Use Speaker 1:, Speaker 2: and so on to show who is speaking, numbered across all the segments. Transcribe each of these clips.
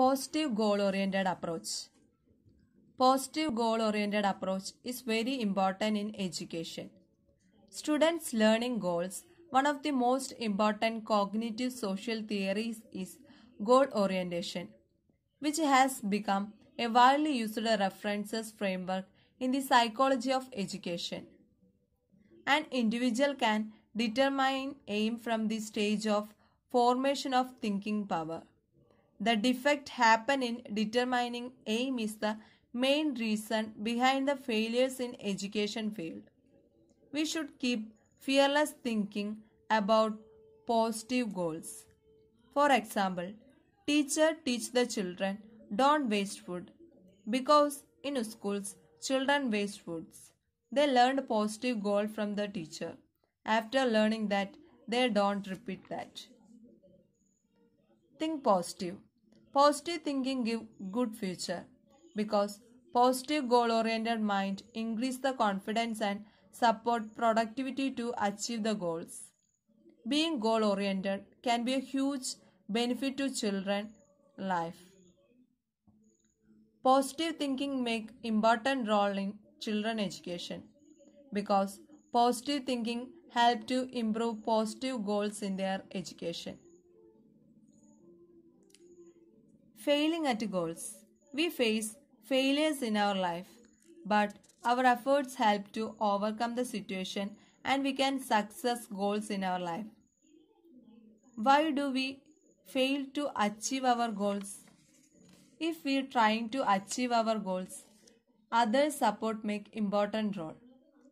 Speaker 1: Positive goal oriented approach. Positive goal oriented approach is very important in education. Students' learning goals, one of the most important cognitive social theories is goal orientation, which has become a widely used references framework in the psychology of education. An individual can determine aim from the stage of formation of thinking power. The defect happen in determining aim is the main reason behind the failures in education field. We should keep fearless thinking about positive goals. For example, teacher teach the children don't waste food because in schools children waste foods. They learned positive goal from the teacher. After learning that, they don't repeat that. Think positive. Positive thinking give good future because positive goal oriented mind increase the confidence and support productivity to achieve the goals. Being goal oriented can be a huge benefit to children life. Positive thinking make important role in children education because positive thinking help to improve positive goals in their education. Failing at goals. We face failures in our life, but our efforts help to overcome the situation and we can success goals in our life. Why do we fail to achieve our goals? If we are trying to achieve our goals, other support make important role.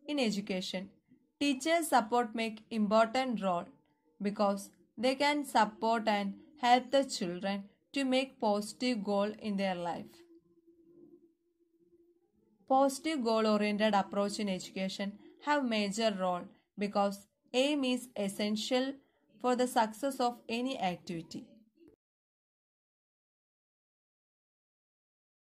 Speaker 1: In education, teachers support make important role because they can support and help the children to make positive goal in their life. Positive goal-oriented approach in education have major role because aim is essential for the success of any activity.